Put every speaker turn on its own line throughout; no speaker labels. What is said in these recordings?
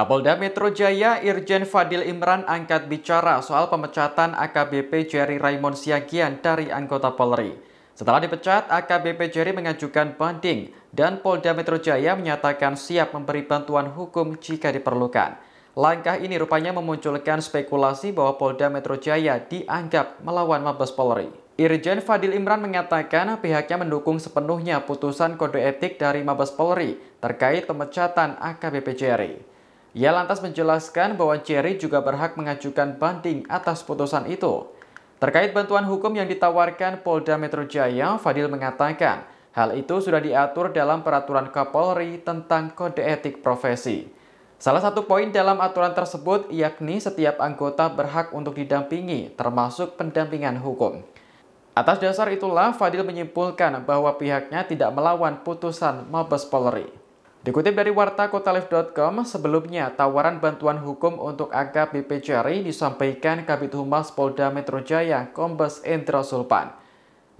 Kapolda Metro Jaya Irjen Fadil Imran angkat bicara soal pemecatan AKBP Jerry Raymond Siagian dari anggota Polri. Setelah dipecat, AKBP Jerry mengajukan banding dan Polda Metro Jaya menyatakan siap memberi bantuan hukum jika diperlukan. Langkah ini rupanya memunculkan spekulasi bahwa Polda Metro Jaya dianggap melawan Mabes Polri. Irjen Fadil Imran mengatakan pihaknya mendukung sepenuhnya putusan kode etik dari Mabes Polri terkait pemecatan AKBP Jerry. Ia lantas menjelaskan bahwa Jerry juga berhak mengajukan banding atas putusan itu. Terkait bantuan hukum yang ditawarkan Polda Metro Jaya, Fadil mengatakan hal itu sudah diatur dalam peraturan Kapolri tentang kode etik profesi. Salah satu poin dalam aturan tersebut yakni setiap anggota berhak untuk didampingi, termasuk pendampingan hukum. Atas dasar itulah Fadil menyimpulkan bahwa pihaknya tidak melawan putusan Mabes Polri. Dikutip dari warta sebelumnya tawaran bantuan hukum untuk AKBP Jari disampaikan Kabit Humas Polda Metro Jaya, Kombes Indra Sulpan.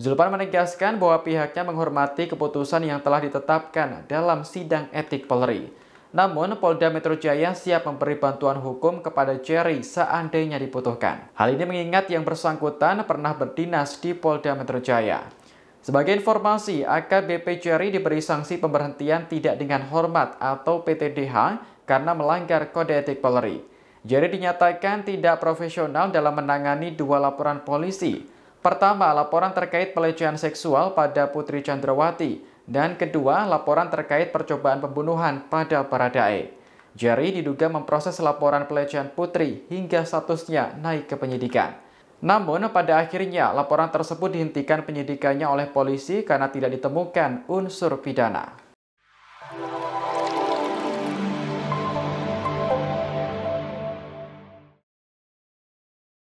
Zulpan menegaskan bahwa pihaknya menghormati keputusan yang telah ditetapkan dalam sidang etik Polri. Namun, Polda Metro Jaya siap memberi bantuan hukum kepada Jerry seandainya dibutuhkan. Hal ini mengingat yang bersangkutan pernah berdinas di Polda Metro Jaya. Sebagai informasi, AKBP Jari diberi sanksi pemberhentian tidak dengan hormat atau PTDH karena melanggar kode etik Polri. Jari dinyatakan tidak profesional dalam menangani dua laporan polisi. Pertama, laporan terkait pelecehan seksual pada Putri Chandrawati, dan kedua, laporan terkait percobaan pembunuhan pada Baradae. Jari diduga memproses laporan pelecehan Putri hingga statusnya naik ke penyidikan. Namun, pada akhirnya laporan tersebut dihentikan penyidikannya oleh polisi karena tidak ditemukan unsur pidana.